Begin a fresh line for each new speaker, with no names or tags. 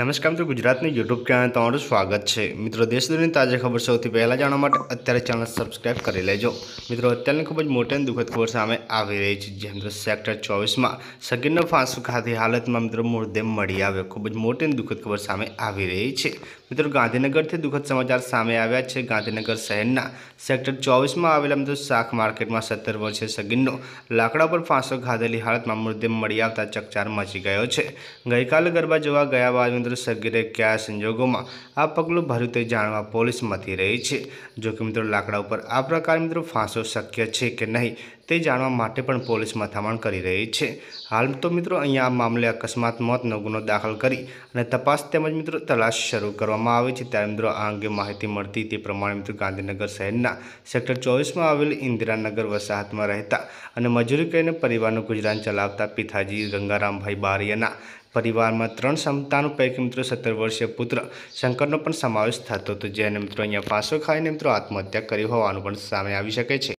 નમસ્કાર મિત્રો ગુજરાતની યુટ્યુબ ચેનલ તમારું સ્વાગત છે મિત્રો દેશ દુનિયાની તાજા ખબર સૌથી પહેલાં જાણવા માટે અત્યારે ચેનલ સબસ્ક્રાઇબ કરી લેજો મિત્રો અત્યારની ખૂબ જ મોટી અને દુઃખદ ખબર સામે આવી રહી છે જે મિત્રો સેક્ટર ચોવીસમાં સગીરનો ફાંસો ખાતી હાલતમાં મિત્રો મૃતદેહ મળી આવ્યો ખૂબ જ મોટી અને દુઃખદ ખબર સામે આવી રહી છે મિત્રો ગાંધીનગરથી દુઃખદ સમાચાર સામે આવ્યા છે ગાંધીનગર શહેરના સેક્ટર ચોવીસમાં આવેલા મિત્રો શાક માર્કેટમાં સત્તર વર્ષે સગીનનો લાકડા પર ફાંસો ખાધેલી હાલતમાં મૃતદેહ મળી આવતા ચકચાર મચી ગયો છે ગઈકાલે ગરબા જોવા ગયા બાદ મિત્રો સગીરે કયા સંજોગોમાં આ પગલું ભર્યું તે જાણવા પોલીસ મથી રહી છે જોકે મિત્રો લાકડા ઉપર આ પ્રકાર મિત્રો ફાંસો શક્ય છે કે નહીં તે જાણવા માટે પણ પોલીસ મથામણ કરી રહી છે હાલ તો મિત્રો અહીંયા આ મામલે અકસ્માત મોતનો ગુનો દાખલ કરી અને તપાસ તેમજ મિત્રો તલાશ શરૂ કરવામાં કરવામાં આવે છે ત્યારે મિત્રો આ અંગે માહિતી મળતી તે પ્રમાણે મિત્રો ગાંધીનગર શહેરના સેક્ટર ચોવીસમાં આવેલ ઇન્દિરાનગર વસાહતમાં રહેતા અને મજૂરી કરીને પરિવારનું ગુજરાન ચલાવતા પિતાજી ગંગારામભાઈ બારિયાના પરિવારમાં ત્રણ સંતાનો પૈકી મિત્રો સત્તર વર્ષીય પુત્ર શંકરનો પણ સમાવેશ થતો હતો જેને મિત્રો અહીંયા ફાંસો ખાઈને મિત્રો આત્મહત્યા કરી હોવાનું પણ સામે આવી શકે છે